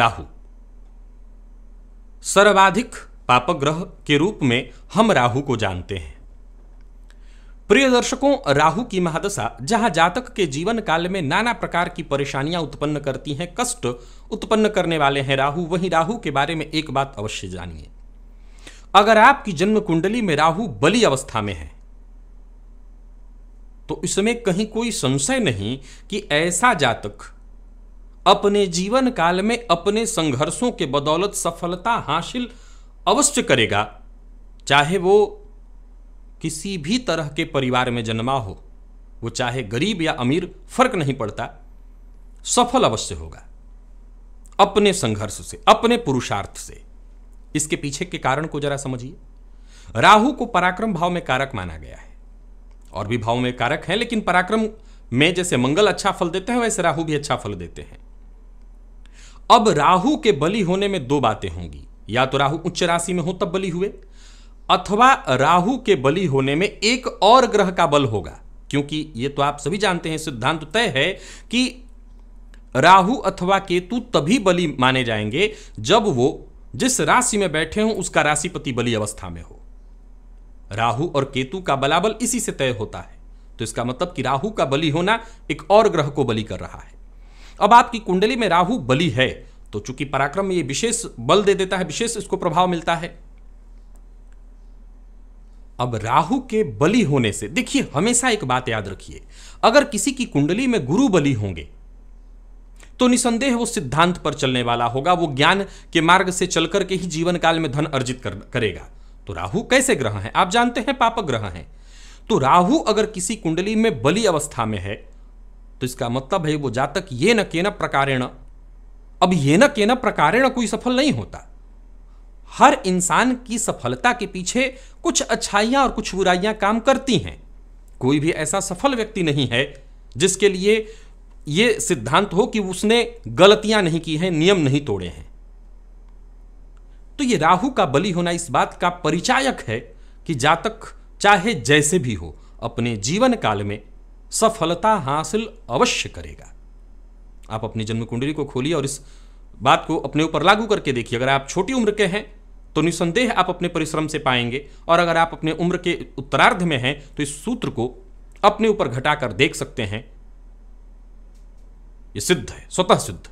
राहु सर्वाधिक पापग्रह के रूप में हम राहु को जानते हैं प्रिय दर्शकों राहु की महादशा जहां जातक के जीवन काल में नाना प्रकार की परेशानियां उत्पन्न करती हैं कष्ट उत्पन्न करने वाले हैं राहु वहीं राहु के बारे में एक बात अवश्य जानिए अगर आपकी जन्म कुंडली में राहु बली अवस्था में है तो इसमें कहीं कोई संशय नहीं कि ऐसा जातक अपने जीवन काल में अपने संघर्षों के बदौलत सफलता हासिल अवश्य करेगा चाहे वो किसी भी तरह के परिवार में जन्मा हो वो चाहे गरीब या अमीर फर्क नहीं पड़ता सफल अवश्य होगा अपने संघर्ष से अपने पुरुषार्थ से इसके पीछे के कारण को जरा समझिए राहु को पराक्रम भाव में कारक माना गया है और भी भाव में कारक है लेकिन पराक्रम में जैसे मंगल अच्छा फल देते हैं वैसे राहु भी अच्छा फल देते हैं अब राहु के बलि होने में दो बातें होंगी या तो राहु उच्च राशि में हो तब बलि हुए अथवा राहु के बलि होने में एक और ग्रह का बल होगा क्योंकि ये तो आप सभी जानते हैं सिद्धांत तय है कि राहु अथवा केतु तभी बलि माने जाएंगे जब वो जिस राशि में बैठे हों उसका राशिपति बलि अवस्था में हो राहु और केतु का बलाबल इसी से तय होता है तो इसका मतलब कि राहु का बलि होना एक और ग्रह को बलि कर रहा है अब आपकी कुंडली में राहु बली है तो चूंकि पराक्रम में ये विशेष बल दे देता है विशेष इसको प्रभाव मिलता है अब राहु के बलि होने से देखिए हमेशा एक बात याद रखिए अगर किसी की कुंडली में गुरु बली होंगे तो निसंदेह वो सिद्धांत पर चलने वाला होगा वो ज्ञान के मार्ग से चल करके ही जीवन काल में धन अर्जित कर, करेगा तो राहु कैसे ग्रह हैं आप जानते हैं पापक ग्रह हैं तो राहु अगर किसी कुंडली में बलि अवस्था में है तो इसका मतलब है वो जातक ये न के न प्रकारेण अब ये न के न प्रकारेण कोई सफल नहीं होता हर इंसान की सफलता के पीछे कुछ अच्छाइयां और कुछ बुराइयां काम करती हैं कोई भी ऐसा सफल व्यक्ति नहीं है जिसके लिए ये सिद्धांत हो कि उसने गलतियां नहीं की हैं नियम नहीं तोड़े हैं तो ये राहु का बलि होना इस बात का परिचायक है कि जातक चाहे जैसे भी हो अपने जीवन काल में सफलता हासिल अवश्य करेगा आप अपनी जन्म कुंडली को खोलिए और इस बात को अपने ऊपर लागू करके देखिए अगर आप छोटी उम्र के हैं तो निसंदेह आप अपने परिश्रम से पाएंगे और अगर आप अपने उम्र के उत्तरार्ध में हैं तो इस सूत्र को अपने ऊपर घटाकर देख सकते हैं यह सिद्ध है स्वतः सिद्ध